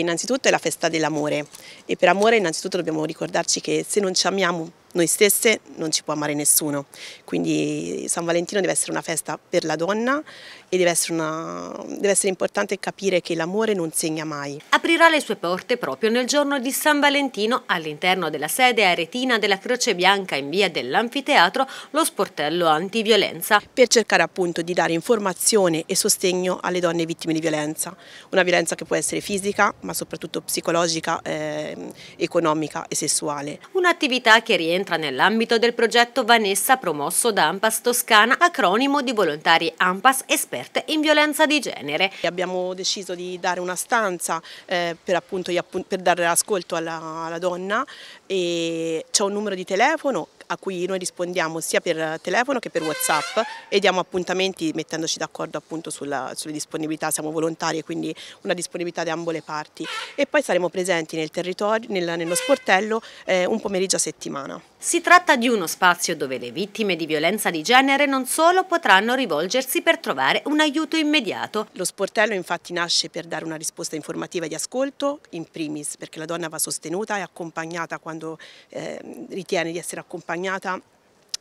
Innanzitutto è la festa dell'amore e per amore innanzitutto dobbiamo ricordarci che se non ci amiamo noi stesse non ci può amare nessuno. Quindi San Valentino deve essere una festa per la donna e deve essere, una, deve essere importante capire che l'amore non segna mai. Aprirà le sue porte proprio nel giorno di San Valentino all'interno della sede aretina della Croce Bianca in via dell'Anfiteatro lo sportello antiviolenza. Per cercare appunto di dare informazione e sostegno alle donne vittime di violenza. Una violenza che può essere fisica ma soprattutto psicologica, eh, economica e sessuale. Un'attività che rientra rientra nell'ambito del progetto Vanessa promosso da Ampas Toscana, acronimo di volontari Ampas esperte in violenza di genere. Abbiamo deciso di dare una stanza eh, per, appunto, per, dare ascolto alla, alla donna e c'è un numero di telefono a cui noi rispondiamo sia per telefono che per Whatsapp e diamo appuntamenti mettendoci d'accordo appunto sulla, sulle disponibilità, siamo volontari quindi una disponibilità da ambo le parti e poi saremo presenti nel territorio, nel, nello sportello eh, un pomeriggio a settimana. Si tratta di uno spazio dove le vittime di violenza di genere non solo potranno rivolgersi per trovare un aiuto immediato. Lo sportello infatti nasce per dare una risposta informativa di ascolto, in primis perché la donna va sostenuta e accompagnata quando eh, ritiene di essere accompagnata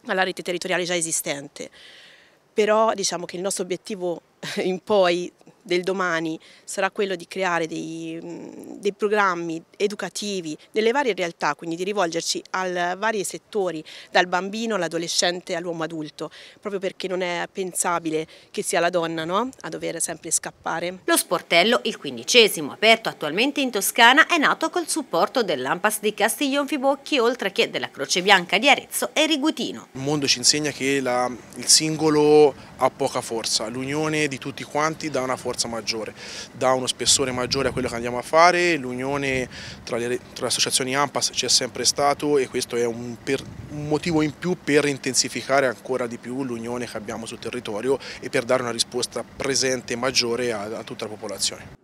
dalla rete territoriale già esistente. Però diciamo che il nostro obiettivo eh, in poi del domani sarà quello di creare dei, mm, dei, programmi educativi nelle varie realtà, quindi di rivolgerci a vari settori, dal bambino all'adolescente all'uomo adulto, proprio perché non è pensabile che sia la donna no? a dover sempre scappare. Lo sportello, il quindicesimo, aperto attualmente in Toscana, è nato col supporto dell'Ampas di Castiglion Fibocchi, oltre che della Croce Bianca di Arezzo e Rigutino. Il mondo ci insegna che la, il singolo ha poca forza, l'unione di tutti quanti dà una forza forza maggiore, dà uno spessore maggiore a quello che andiamo a fare, l'unione tra, le, tra le associazioni AMPAS c'è sempre stato e questo è un, per, un motivo in più per intensificare ancora di più l'unione che abbiamo sul territorio e per dare una risposta presente maggiore a, a tutta la popolazione.